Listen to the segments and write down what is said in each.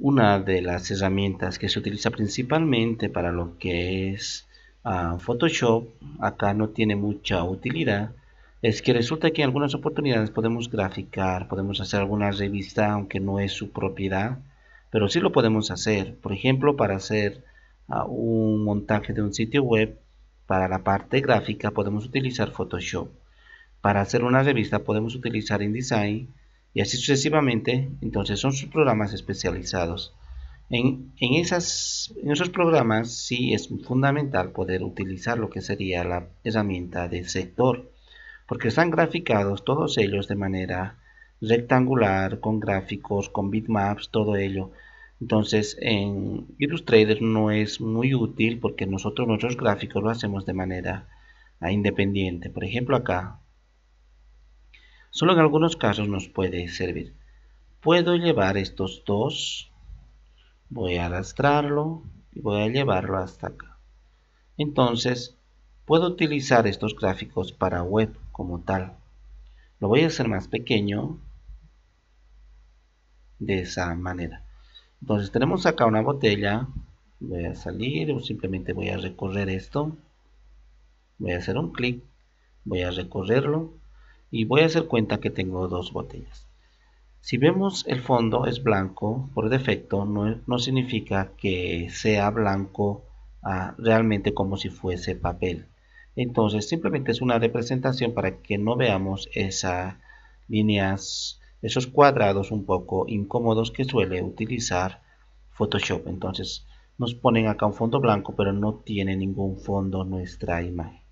una de las herramientas que se utiliza principalmente para lo que es ah, Photoshop, acá no tiene mucha utilidad, es que resulta que en algunas oportunidades podemos graficar, podemos hacer alguna revista, aunque no es su propiedad, pero sí lo podemos hacer. Por ejemplo, para hacer ah, un montaje de un sitio web, para la parte gráfica podemos utilizar Photoshop. Para hacer una revista podemos utilizar InDesign y así sucesivamente, entonces son sus programas especializados. En, esas, en esos programas sí es fundamental poder utilizar lo que sería la herramienta de sector, porque están graficados todos ellos de manera rectangular, con gráficos, con bitmaps, todo ello. Entonces en Illustrator no es muy útil porque nosotros nuestros gráficos lo hacemos de manera independiente. Por ejemplo acá Solo en algunos casos nos puede servir. Puedo llevar estos dos. Voy a arrastrarlo y voy a llevarlo hasta acá. Entonces, puedo utilizar estos gráficos para web como tal. Lo voy a hacer más pequeño de esa manera. Entonces tenemos acá una botella. Voy a salir o simplemente voy a recorrer esto. Voy a hacer un clic. Voy a recorrerlo y voy a hacer cuenta que tengo dos botellas. Si vemos el fondo es blanco por defecto, no, significa que sea blanco ah, realmente como si fuese papel. Entonces simplemente es una representación para que no veamos esas líneas, esos cuadrados un poco incómodos que suele utilizar Photoshop. Entonces nos ponen acá un fondo blanco pero no tiene ningún fondo nuestra imagen.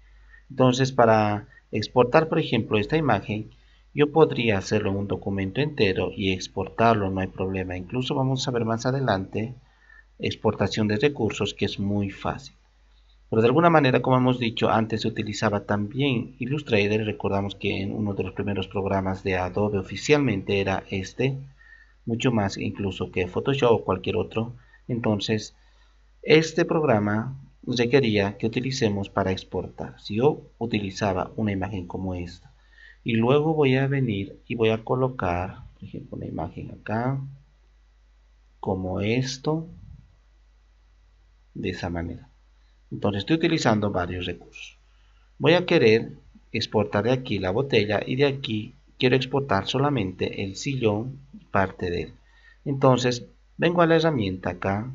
Entonces para exportar por ejemplo esta imagen yo podría hacerlo un documento entero y exportarlo no hay problema incluso vamos a ver más adelante exportación de recursos que es muy fácil pero de alguna manera como hemos dicho antes se utilizaba también Illustrator recordamos que en uno de los primeros programas de Adobe oficialmente era este mucho más incluso que Photoshop o cualquier otro entonces este programa requería que utilicemos para exportar. Si yo utilizaba una imagen como esta y luego voy a venir y voy a colocar, por ejemplo, una imagen acá, como esto, de esa manera. Entonces estoy utilizando varios recursos. Voy a querer exportar de aquí la botella y de aquí quiero exportar solamente el sillón, parte de él. Entonces vengo a la herramienta acá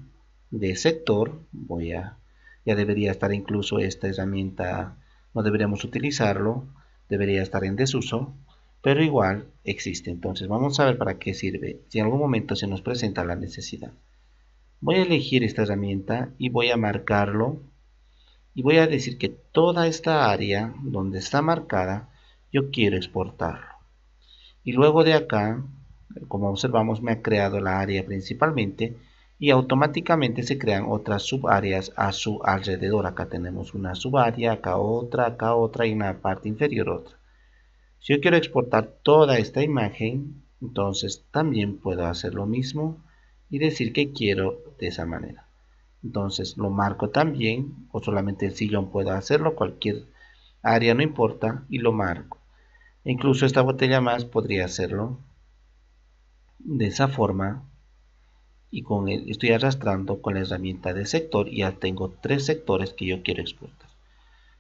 de sector, voy a ya debería estar incluso esta herramienta, no deberíamos utilizarlo, debería estar en desuso, pero igual existe. Entonces vamos a ver para qué sirve, si en algún momento se nos presenta la necesidad. Voy a elegir esta herramienta y voy a marcarlo y voy a decir que toda esta área donde está marcada, yo quiero exportarlo. Y luego de acá, como observamos, me ha creado la área principalmente, y automáticamente se crean otras subáreas a su alrededor. Acá tenemos una subárea, acá otra, acá otra y una parte inferior otra. Si yo quiero exportar toda esta imagen, entonces también puedo hacer lo mismo y decir que quiero de esa manera. Entonces lo marco también o solamente el sillón puedo hacerlo, cualquier área no importa y lo marco. Incluso esta botella más podría hacerlo de esa forma y con el, estoy arrastrando con la herramienta de sector y ya tengo tres sectores que yo quiero exportar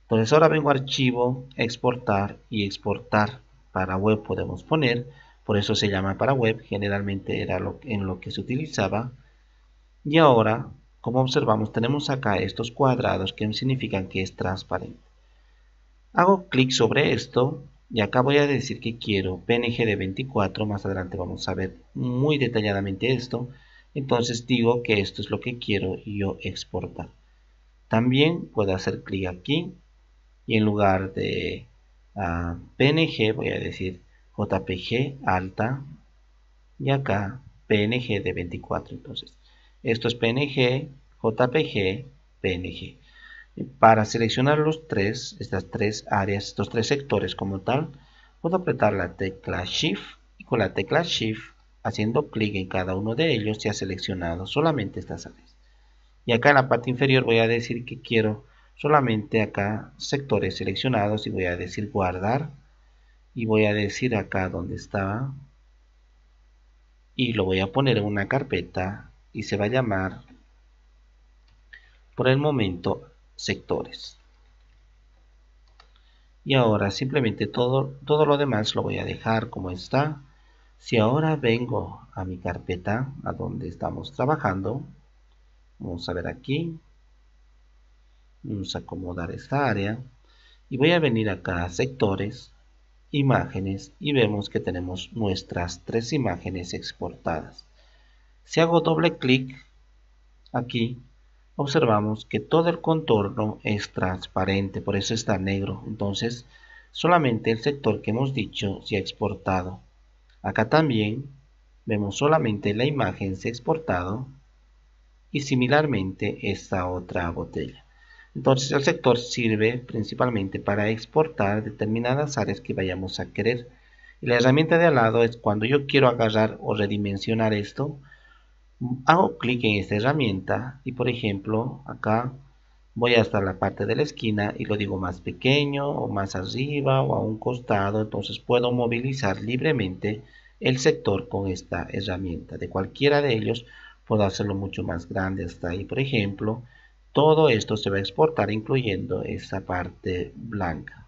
entonces ahora vengo a archivo exportar y exportar para web podemos poner por eso se llama para web generalmente era lo, en lo que se utilizaba y ahora como observamos tenemos acá estos cuadrados que significan que es transparente hago clic sobre esto y acá voy a decir que quiero png de 24 más adelante vamos a ver muy detalladamente esto entonces digo que esto es lo que quiero yo exportar. También puedo hacer clic aquí y en lugar de ah, PNG voy a decir JPG alta y acá PNG de 24. Entonces esto es PNG, JPG, PNG. Para seleccionar los tres, estas tres áreas, estos tres sectores como tal, puedo apretar la tecla Shift y con la tecla Shift Haciendo clic en cada uno de ellos se ha seleccionado solamente estas áreas. Y acá en la parte inferior voy a decir que quiero solamente acá sectores seleccionados y voy a decir guardar. Y voy a decir acá donde está Y lo voy a poner en una carpeta y se va a llamar por el momento sectores y ahora simplemente todo, todo lo demás lo voy a dejar como está si ahora vengo a mi carpeta, a donde estamos trabajando, vamos a ver aquí, vamos a acomodar esta área y voy a venir acá a sectores, imágenes y vemos que tenemos nuestras tres imágenes exportadas. Si hago doble clic aquí, observamos que todo el contorno es transparente, por eso está negro. Entonces, solamente el sector que hemos dicho se ha exportado. Acá también vemos solamente la imagen se ha exportado y similarmente esta otra botella. Entonces el sector sirve principalmente para exportar determinadas áreas que vayamos a querer. Y la herramienta de al lado es cuando yo quiero agarrar o redimensionar esto, hago clic en esta herramienta y por ejemplo acá voy hasta la parte de la esquina y lo digo más pequeño o más arriba o a un costado, entonces puedo movilizar libremente el sector con esta herramienta. De cualquiera de ellos puedo hacerlo mucho más grande hasta ahí, por ejemplo. Todo esto se va a exportar incluyendo esta parte blanca.